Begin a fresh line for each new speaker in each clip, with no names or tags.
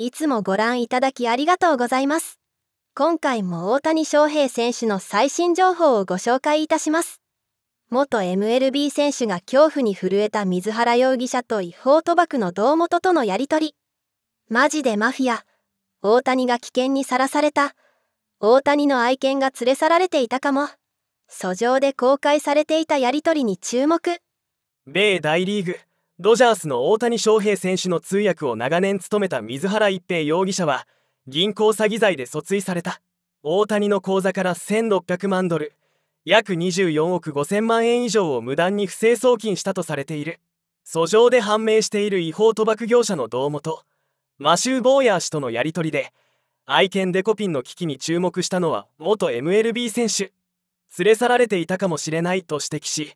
いつもご覧いただきありがとうございます。今回も大谷翔平選手の最新情報をご紹介いたします。元 MLB 選手が恐怖に震えた水原容疑者と違法賭博の堂本とのやりとり。マジでマフィア。大谷が危険にさらされた。大谷の愛犬が連れ去られていたかも。訴状で公開されていたやりとりに注目。
米大リーグ。ドジャースの大谷翔平選手の通訳を長年務めた水原一平容疑者は銀行詐欺罪で訴追された大谷の口座から1600万ドル約24億5000万円以上を無断に不正送金したとされている訴状で判明している違法賭博業者の堂本マシュー・ボーヤー氏とのやり取りで愛犬デコピンの危機に注目したのは元 MLB 選手連れ去られていたかもしれないと指摘し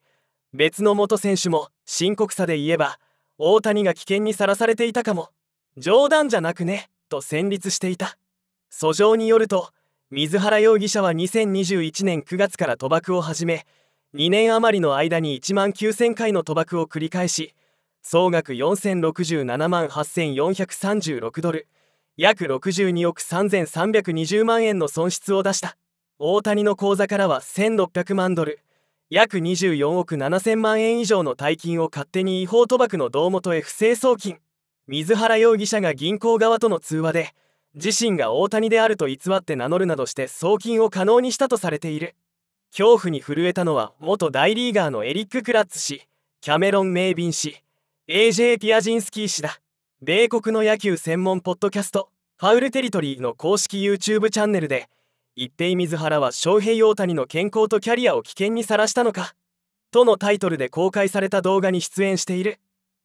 別の元選手も深刻さで言えば大谷が危険にさらされていたかも冗談じゃなくねと戦慄していた訴状によると水原容疑者は2021年9月から賭博を始め2年余りの間に1万9000回の賭博を繰り返し総額4067万8436ドル約62億3320万円の損失を出した大谷の口座からは1600万ドル約24億7000万円以上の大金を勝手に違法賭博の胴元へ不正送金水原容疑者が銀行側との通話で自身が大谷であると偽って名乗るなどして送金を可能にしたとされている恐怖に震えたのは元大リーガーのエリック・クラッツ氏キャメロン・メイビン氏 AJ・ ピアジンスキー氏だ米国の野球専門ポッドキャストファウルテリトリーの公式 YouTube チャンネルで一平水原は翔平大谷の健康とキャリアを危険にさらしたのかとのタイトルで公開された動画に出演している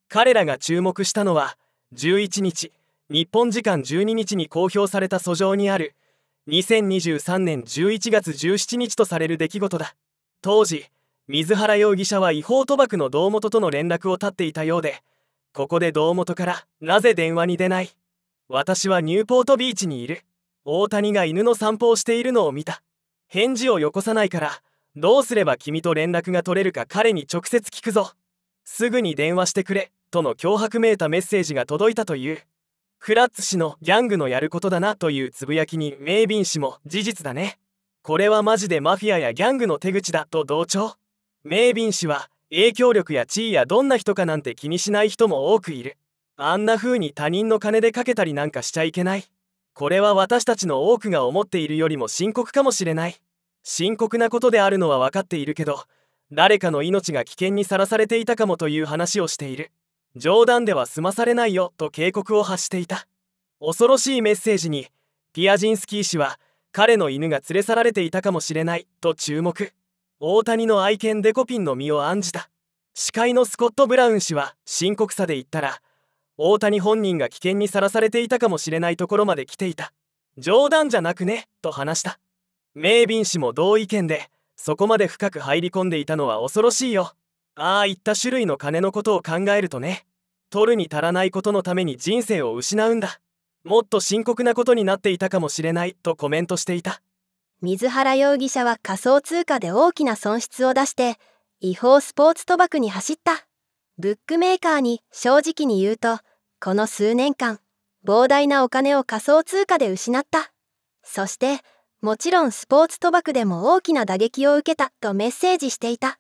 彼らが注目したのは11日日本時間12日に公表された訴状にある2023年11月17日とされる出来事だ当時水原容疑者は違法賭博の堂本との連絡を絶っていたようでここで堂本から「なぜ電話に出ない私はニューポートビーチにいる」大谷が犬の散歩をしているのを見た返事をよこさないからどうすれば君と連絡が取れるか彼に直接聞くぞすぐに電話してくれとの脅迫めいたメッセージが届いたというクラッツ氏のギャングのやることだなというつぶやきにメイビン氏も事実だねこれはマジでマフィアやギャングの手口だと同調メイビン氏は影響力や地位やどんな人かなんて気にしない人も多くいるあんな風に他人の金でかけたりなんかしちゃいけないこれは私たちの多くが思っているよりも深刻かもしれない深刻なことであるのは分かっているけど誰かの命が危険にさらされていたかもという話をしている冗談では済まされないよと警告を発していた恐ろしいメッセージにピアジンスキー氏は彼の犬が連れ去られていたかもしれないと注目大谷の愛犬デコピンの身を案じた司会のスコット・ブラウン氏は深刻さで言ったら大谷本人が危険にさらされていたかもしれないところまで来ていた冗談じゃなくねと話した名瓶氏も同意見でそこまで深く入り込んでいたのは恐ろしいよああいった種類の金のことを考えるとね取るに足らないことのために人生を失うんだもっと深刻なことになっていたかもしれないとコメントしていた
水原容疑者は仮想通貨で大きな損失を出して違法スポーツ賭博に走ったブックメーカーに正直に言うとこの数年間膨大なお金を仮想通貨で失ったそしてもちろんスポーツ賭博でも大きな打撃を受けたとメッセージしていた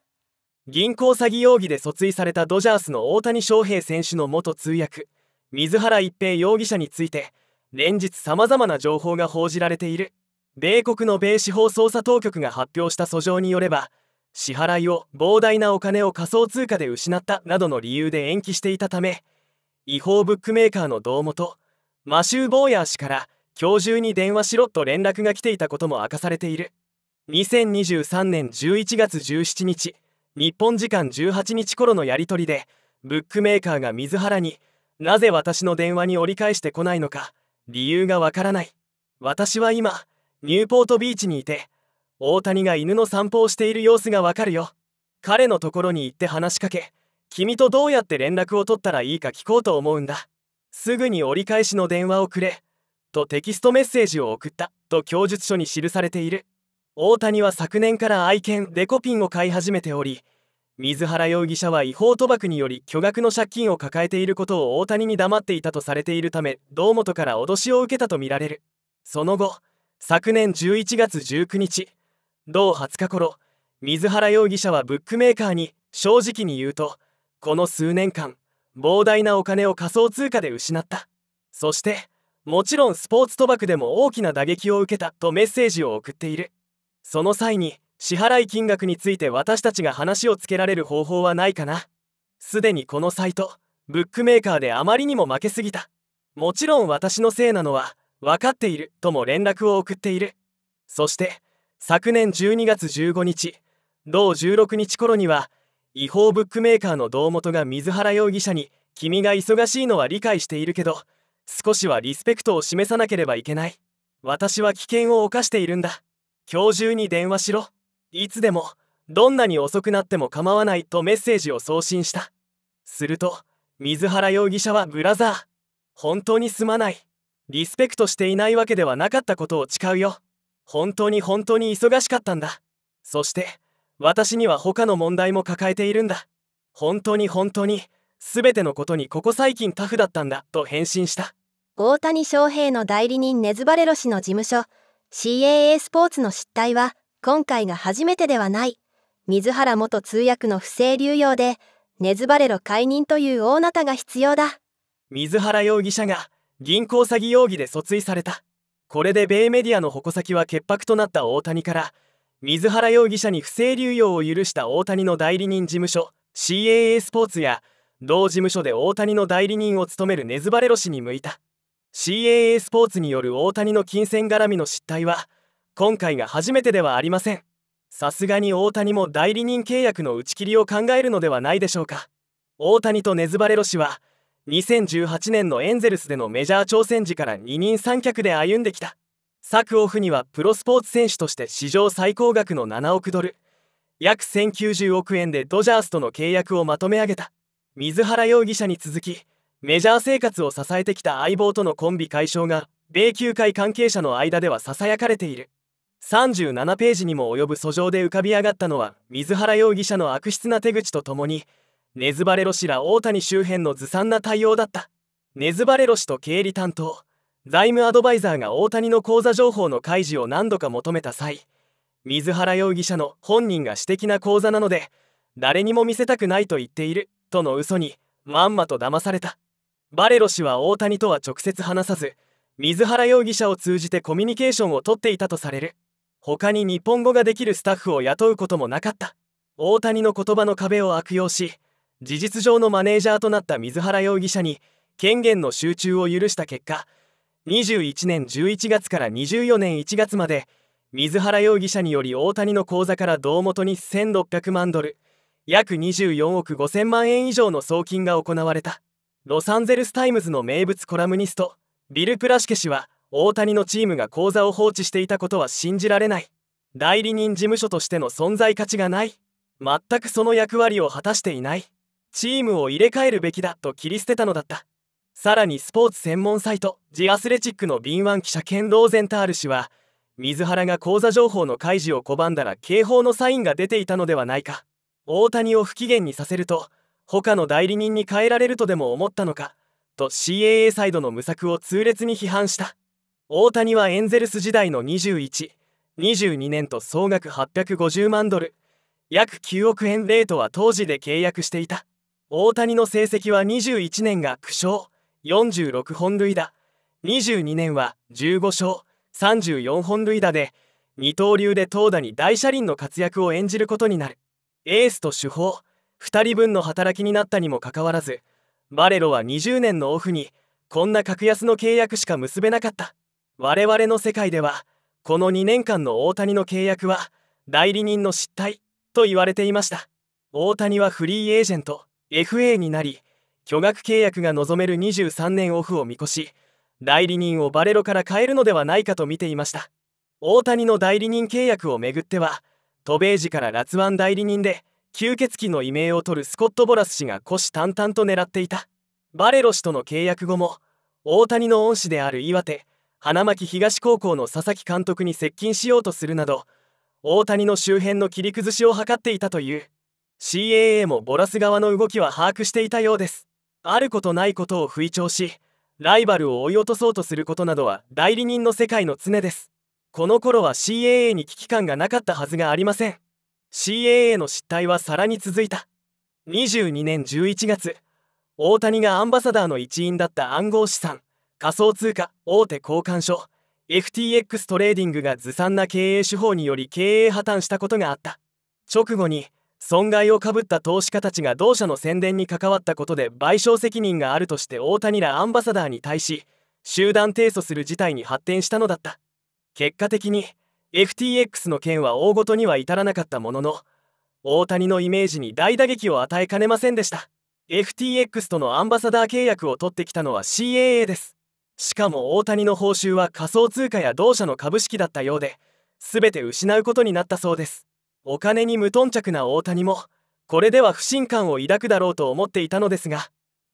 銀行詐欺容疑で訴追されたドジャースの大谷翔平選手の元通訳水原一平容疑者について連日さまざまな情報が報じられている米国の米司法捜査当局が発表した訴状によれば支払いを膨大なお金を仮想通貨で失ったなどの理由で延期していたため違法ブックメーカーの堂本マシュー・ボーヤー氏から今日中に電話しろと連絡が来ていたことも明かされている2023年11月17日日本時間18日頃のやり取りでブックメーカーが水原になぜ私の電話に折り返してこないのか理由がわからない私は今ニューポートビーチにいて大谷が犬の散歩をしている様子がわかるよ彼のところに行って話しかけ君とどうやって連絡を取ったらいいか聞こうと思うんだすぐに折り返しの電話をくれとテキストメッセージを送ったと供述書に記されている大谷は昨年から愛犬デコピンを飼い始めており水原容疑者は違法賭博により巨額の借金を抱えていることを大谷に黙っていたとされているため堂本から脅しを受けたとみられるその後昨年11月19日同20日頃水原容疑者はブックメーカーに正直に言うとこの数年間膨大なお金を仮想通貨で失ったそしてもちろんスポーツ賭博でも大きな打撃を受けたとメッセージを送っているその際に支払い金額について私たちが話をつけられる方法はないかなすでにこのサイトブックメーカーであまりにも負けすぎたもちろん私のせいなのは分かっているとも連絡を送っているそして昨年12月15日同16日頃には違法ブックメーカーの堂本が水原容疑者に「君が忙しいのは理解しているけど少しはリスペクトを示さなければいけない私は危険を冒しているんだ今日中に電話しろいつでもどんなに遅くなっても構わない」とメッセージを送信したすると水原容疑者は「ブラザー本当にすまないリスペクトしていないわけではなかったことを誓うよ」本当に本当に忙しかったんだそして私には他の問題も抱えているんだ本当に本当に全てのことにここ最近タフだったんだと返信した
大谷翔平の代理人ネズバレロ氏の事務所 CAA スポーツの失態は今回が初めてではない水原元通訳の不正流用でネズバレロ解任という大なたが必要だ
水原容疑者が銀行詐欺容疑で訴追されたこれで米メディアの矛先は潔白となった大谷から水原容疑者に不正流用を許した大谷の代理人事務所 CAA スポーツや同事務所で大谷の代理人を務めるネズバレロ氏に向いた CAA スポーツによる大谷の金銭絡みの失態は今回が初めてではありませんさすがに大谷も代理人契約の打ち切りを考えるのではないでしょうか大谷とネズバレロ氏は2018年のエンゼルスでのメジャー挑戦時から二人三脚で歩んできた昨オフにはプロスポーツ選手として史上最高額の7億ドル約1090億円でドジャースとの契約をまとめ上げた水原容疑者に続きメジャー生活を支えてきた相棒とのコンビ解消が米球界関係者の間ではささやかれている37ページにも及ぶ訴状で浮かび上がったのは水原容疑者の悪質な手口とともにネズバレロ氏ら大谷周辺のずさんな対応だったネズバレロ氏と経理担当財務アドバイザーが大谷の口座情報の開示を何度か求めた際水原容疑者の本人が私的な口座なので誰にも見せたくないと言っているとの嘘にまんまと騙されたバレロ氏は大谷とは直接話さず水原容疑者を通じてコミュニケーションをとっていたとされる他に日本語ができるスタッフを雇うこともなかった大谷の言葉の壁を悪用し事実上のマネージャーとなった水原容疑者に権限の集中を許した結果21年11月から24年1月まで水原容疑者により大谷の口座から胴元に1600万ドル約24億5000万円以上の送金が行われたロサンゼルス・タイムズの名物コラムニストビル・プラシケ氏は大谷のチームが口座を放置していたことは信じられない代理人事務所としての存在価値がない全くその役割を果たしていないチームを入れ替えるべきだと切り捨てたのだったさらにスポーツ専門サイトジアスレチックの敏腕記者ンローゼンタール氏は水原が口座情報の開示を拒んだら警報のサインが出ていたのではないか大谷を不機嫌にさせると他の代理人に変えられるとでも思ったのかと CAA サイドの無策を痛烈に批判した大谷はエンゼルス時代の2122年と総額850万ドル約9億円レートは当時で契約していた大谷の成績は21年が9勝46本塁打22年は15勝34本塁打で二刀流で投打に大車輪の活躍を演じることになるエースと主砲2人分の働きになったにもかかわらずバレロは20年のオフにこんな格安の契約しか結べなかった我々の世界ではこの2年間の大谷の契約は代理人の失態と言われていました大谷はフリーエージェント FA になり巨額契約が望める23年オフを見越し代理人をバレロから変えるのではないかと見ていました大谷の代理人契約をめぐっては渡米時から辣腕代理人で吸血鬼の異名を取るスコット・ボラス氏が虎視眈々と狙っていたバレロ氏との契約後も大谷の恩師である岩手花巻東高校の佐々木監督に接近しようとするなど大谷の周辺の切り崩しを図っていたという CAA もボラス側の動きは把握していたようですあることないことを吹聴しライバルを追い落とそうとすることなどは代理人の世界の常ですこの頃は CAA に危機感がなかったはずがありません CAA の失態はさらに続いた22年11月大谷がアンバサダーの一員だった暗号資産仮想通貨大手交換所 FTX トレーディングがずさんな経営手法により経営破綻したことがあった直後に損害をかぶった投資家たちが同社の宣伝に関わったことで賠償責任があるとして大谷らアンバサダーに対し集団提訴する事態に発展したのだった結果的に FTX の件は大ごとには至らなかったものの大谷のイメージに大打撃を与えかねませんでした FTX とのアンバサダー契約を取ってきたのは CAA ですしかも大谷の報酬は仮想通貨や同社の株式だったようで全て失うことになったそうですお金に無頓着な大谷もこれでは不信感を抱くだろうと思っていたのですが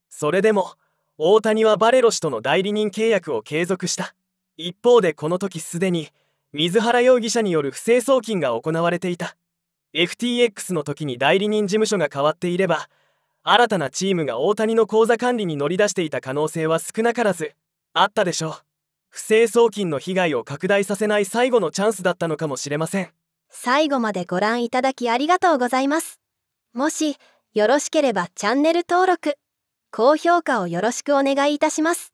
それでも大谷はバレロ氏との代理人契約を継続した一方でこの時すでに水原容疑者による不正送金が行われていた FTX の時に代理人事務所が変わっていれば新たなチームが大谷の口座管理に乗り出していた可能性は少なからずあったでしょう不正送金の被害を拡大させない最後のチャンスだったのかもしれません
最後までご覧いただきありがとうございます。もしよろしければチャンネル登録、高評価をよろしくお願いいたします。